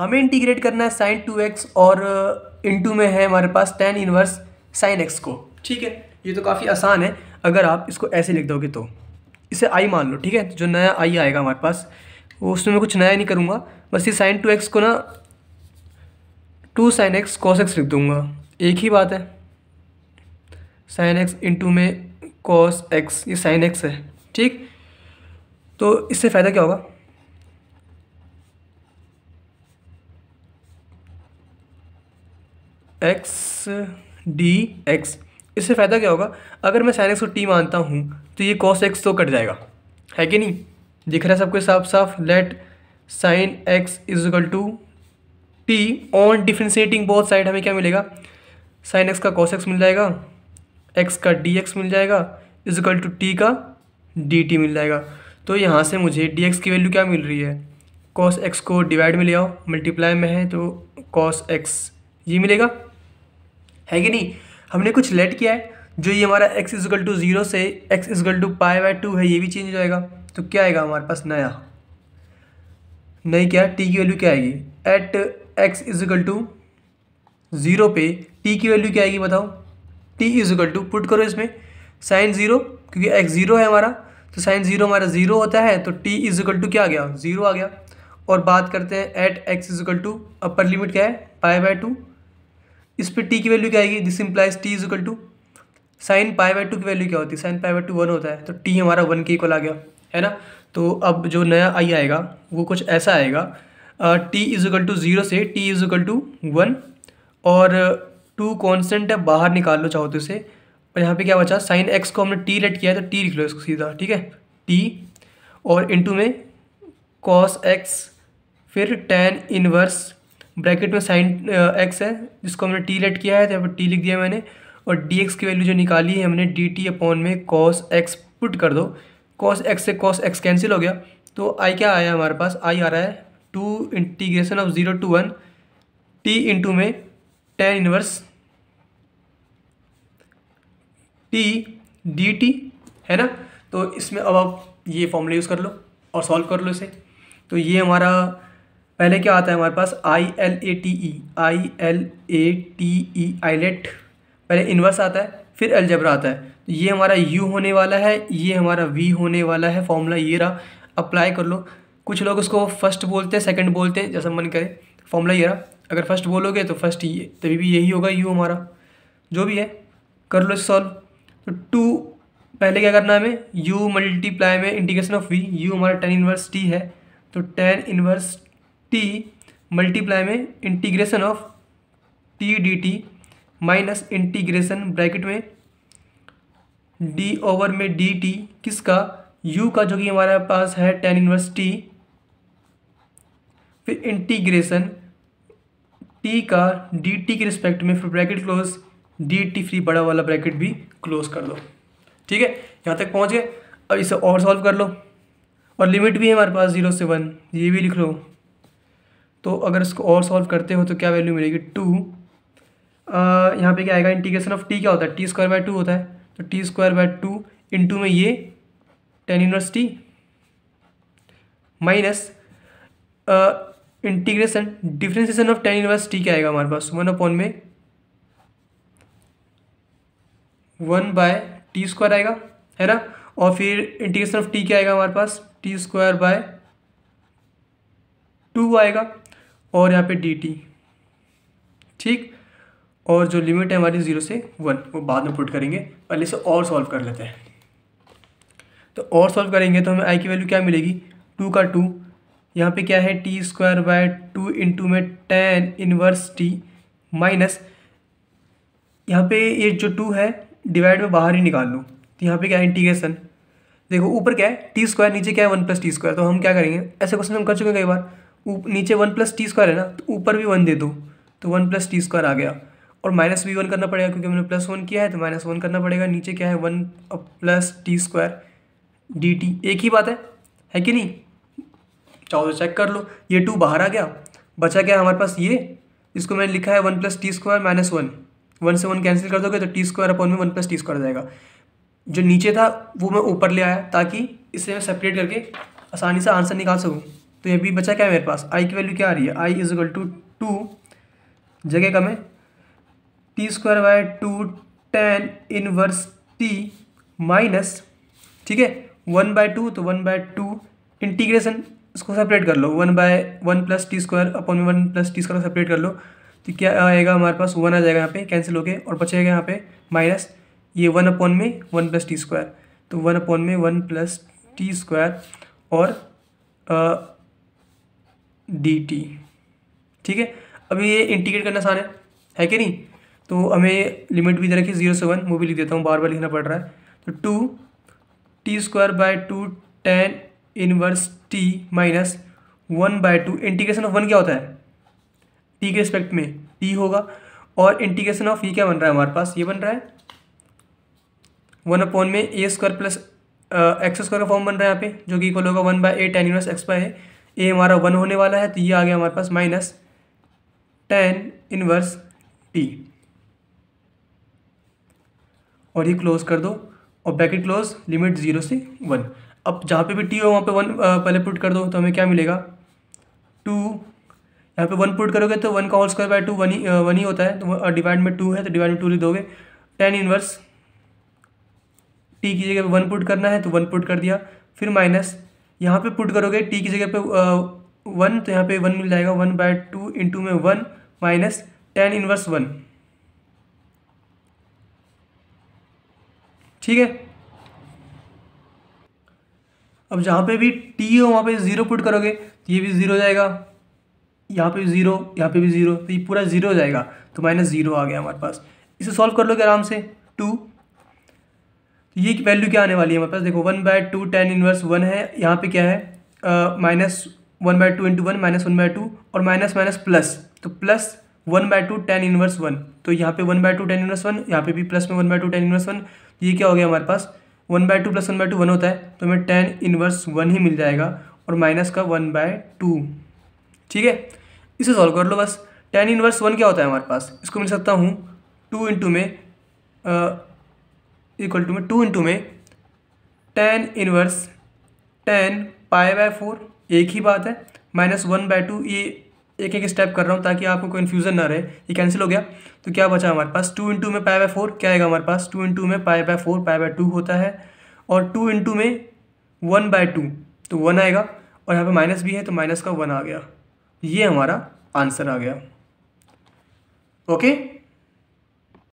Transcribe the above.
हमें इंटीग्रेट करना है साइन टू एक्स और टू uh, में है हमारे पास टेन इनवर्स साइन एक्स को ठीक है ये तो काफ़ी आसान है अगर आप इसको ऐसे लिख दोगे तो इसे आई मान लो ठीक है जो नया आई आएगा हमारे पास वो उसमें मैं कुछ नया नहीं करूँगा बस ये साइन टू एक्स को ना two sine x cos x लिख दूँगा एक ही बात है साइन एक्स टू में कॉस एक्स ये साइन एक्स है ठीक तो इससे फ़ायदा क्या होगा एक्स डी एक्स इससे फ़ायदा क्या होगा अगर मैं साइन एक्स को टी मानता हूँ तो ये कॉस एक्स तो कट जाएगा है कि नहीं दिख रहा है सबको साफ साफ let sine x equal to t on differentiating both side हमें क्या मिलेगा साइन एक्स का कॉस एक्स मिल जाएगा एक्स का डी एक्स मिल जाएगा इजिकल टू टी का डी टी मिल जाएगा तो यहाँ से मुझे डी एक्स की वैल्यू क्या मिल रही है कॉस एक्स को डिवाइड में ले आओ मल्टीप्लाई में है तो कॉस एक्स ये मिलेगा है कि नहीं हमने कुछ लेट किया है जो ये हमारा एक्स इजगल टू ज़ीरो से x equal to pi by two है ये भी चेंज हो जाएगा तो क्या आएगा हमारे पास नया नई क्या टी की वैल्यू क्या आएगी at x equal to zero पे टी की वैल्यू क्या आएगी बताओ टी इजगल टू पुट करो इसमें साइन ज़ीरो क्योंकि एक्स ज़ीरो है हमारा तो साइन ज़ीरो हमारा ज़ीरो होता है तो टी इजगल टू क्या आ गया ज़ीरो आ गया और बात करते हैं at x equal to upper limit क्या है पाई बाय टू इस पर टी की वैल्यू क्या आएगी this implies t is equal to sine pi by two की वैल्यू क्या होती है sine pi by two one होता है तो टी हमारा वन के इक्वल आ गया है ना तो अब जो नया आई आएगा वो कुछ ऐसा आएगा t is equal to zero से t is equal to one और टू कॉन्स्टेंट है बाहर निकाल लो चाहो तो इसे और यहाँ पे क्या बचा साइन एक्स को हमने टी लेट किया है तो टी लिख लो इसको सीधा ठीक है टी और इंटू में कॉस एक्स फिर टेन इनवर्स ब्रैकेट में साइन एक्स है जिसको हमने टी लेट किया है तो यहाँ पर टी लिख दिया मैंने और डी एक्स की वैल्यू जो निकाली है हमने डी टी अपॉन में कॉस एक्स पुट कर दो कॉस एक्स से कॉस एक्स कैंसिल हो गया तो आई क्या आया हमारे पास आई आ रहा है two integration of zero to one t into में tan inverse t d t है ना तो इसमें अब आप ये फॉर्मूला यूज़ कर लो और सॉल्व कर लो इसे तो ये हमारा पहले क्या आता है हमारे पास I L A T E I L A T E ILATE पहले इन्वर्स आता है फिर एल्जबरा आता है तो ये हमारा यू होने वाला है ये हमारा वी होने वाला है फॉर्मूला ये रहा अप्लाई कर लो कुछ लोग उसको फर्स्ट बोलते हैं सेकंड बोलते हैं जैसा मन करे फॉर्मूला ये रहा अगर फर्स्ट बोलोगे तो फर्स्ट ये तभी भी यही होगा यू हमारा जो भी है कर लो सॉल्व तो टू पहले क्या करना हमें यू मल्टीप्लाई में इंटीग्रेशन ऑफ वी यू हमारा टेन इन्वर्स टी है तो टेन इन्वर्स टी मल्टीप्लाई में integration of t d t minus integration bracket में डी ओवर में डी टी किसका यू का जो कि हमारे पास है टेन इनवर्स टी फिर इंटीग्रेशन टी का डी टी के रिस्पेक्ट में फिर bracket close d t free बड़ा वाला ब्रैकेट भी क्लोज कर दो ठीक है यहाँ तक पहुँच गए अब इसे और सॉल्व कर लो और लिमिट भी है हमारे पास जीरो से वन ये भी लिख लो तो अगर इसको और सॉल्व करते हो तो क्या वैल्यू मिलेगी टू यहाँ पे क्या आएगा इंटीग्रेशन ऑफ टी क्या होता है टी स्क्वायर बाय टू होता है तो टी स्क्वायर बाय टू इन में ये tan inverse t minus integration differentiation of tan inverse t क्या आएगा हमारे पास वन अपॉन में वन बाय टी स्क्वायर आएगा है ना और फिर इंटीग्रेशन ऑफ टी क्या आएगा हमारे पास टी स्क्वायर बाय टू आएगा और यहाँ पे डी टी ठीक और जो लिमिट है हमारी ज़ीरो से वन वो बाद में पुट करेंगे पहले से और सॉल्व कर लेते हैं तो और सॉल्व करेंगे तो हमें आई की वैल्यू क्या मिलेगी टू का टू यहाँ पे क्या है t square by two into में टेन इनवर्स टी माइनस यहाँ पे ये जो टू है डिवाइड में बाहर ही निकाल लूँ तो यहाँ पे क्या है इंटीग्रेशन देखो ऊपर क्या है टी स्क्वायर नीचे क्या है वन प्लस टी स्क्वायर तो हम क्या करेंगे ऐसे क्वेश्चन हम कर चुके हैं कई बार नीचे वन प्लस टी स्क्वायर है ना तो ऊपर भी वन दे दो तो वन प्लस टी स्क्वायर आ गया और माइनस भी वन करना पड़ेगा क्योंकि हमने प्लस वन किया है तो माइनस वन करना पड़ेगा नीचे क्या है one plus t square d t एक ही बात है है कि नहीं चाहो तो चेक कर लो ये टू बाहर आ गया बचा क्या हमारे पास ये इसको मैंने लिखा है one plus t square minus one one से वन कैंसिल कर दोगे तो टी स्क्वायर अपॉन में वन प्लस टी स्क्वायर जाएगा जो नीचे था वो मैं ऊपर ले आया ताकि इसे मैं सेपरेट करके आसानी से आंसर निकाल सकूँ तो ये भी बचा क्या है मेरे पास आई की वैल्यू क्या आ रही है I is equal to to जगह कम है t square by two tan inverse t minus ठीक है वन बाय टू तो वन बाय टू इंटीग्रेशन इसको सेपरेट कर लो one by one plus t square upon में one plus t square separate कर लो तो क्या आएगा हमारे पास वन आ जाएगा यहाँ पे कैंसिल होके और बचेगा यहाँ पे माइनस ये वन अपॉन में वन प्लस टी स्क्वायर तो वन अपॉन में वन प्लस टी स्क्वायर और डी टी ठीक है अभी ये इंटीग्रेट करना सारे है कि नहीं तो हमें लिमिट भी दे रखी जीरो से वन वो भी लिख देता हूँ बार बार लिखना पड़ रहा है तो two t square by two tan inverse t minus one by two integration of one क्या होता है टी के रिस्पेक्ट में टी होगा और इंटीग्रेशन ऑफ ये क्या बन रहा है हमारे पास ये बन रहा है वन अपॉन में a square plus x square का फॉर्म बन रहा है यहाँ पे जो कि इक्वल होगा one by a tan inverse x by है ए हमारा वन होने वाला है तो ये आ गया हमारे पास माइनस टेन इनवर्स टी और ये क्लोज कर दो और ब्रैकेट क्लोज लिमिट ज़ीरो से वन अब जहाँ पे भी टी हो वहाँ पे वन पहले पुट कर दो तो हमें क्या मिलेगा टू यहाँ पे वन पुट करोगे तो वन का whole square by two one ही वन ही होता है तो डिवाइड में टू है तो डिवाइड में टू लिख दोगे टेन इनवर्स टी की जगह वन पुट करना है तो वन पुट कर दिया फिर माइनस यहाँ पे पुट करोगे टी की जगह पे वन तो यहाँ पे वन मिल जाएगा वन बाय टू इंटू में one minus tan inverse one ठीक है अब जहाँ पे भी टी हो वहाँ पे ज़ीरो पुट करोगे तो ये भी ज़ीरो जाएगा यहाँ पे भी ज़ीरो यहाँ पे भी ज़ीरो तो ये पूरा ज़ीरो हो जाएगा तो माइनस ज़ीरो आ गया हमारे पास इसे सॉल्व कर लोगे आराम से टू ये वैल्यू क्या आने वाली है हमारे पास देखो one by two tan inverse one है यहाँ पे क्या है minus one by two into one minus one by two और माइनस माइनस प्लस तो plus one by two tan inverse one तो यहाँ पे one by two tan inverse one यहाँ पे भी प्लस में one by two tan inverse one ये क्या हो गया हमारे पास one by two plus one by two one होता है तो हमें टेन इनवर्स वन ही मिल जाएगा और माइनस का वन बाय टू ठीक है इसे सॉल्व कर लो बस टेन इनवर्स वन क्या होता है हमारे पास इसको मिल सकता हूँ टू इंटू में इक्वल टू में टू इंटू में tan inverse tan pi by four एक ही बात है माइनस वन बाय टू ये एक एक स्टेप कर रहा हूँ ताकि आपको कन्फ्यूजन ना रहे ये कैंसिल हो गया तो क्या बचा हमारे पास टू इंटू में पाई बाय फोर क्या आएगा हमारे पास टू इंटू में pi by four pi by two होता है और टू इंटू में वन बाय टू तो वन आएगा और यहाँ पे माइनस भी है तो माइनस का वन आ गया ये हमारा आंसर आ गया ओके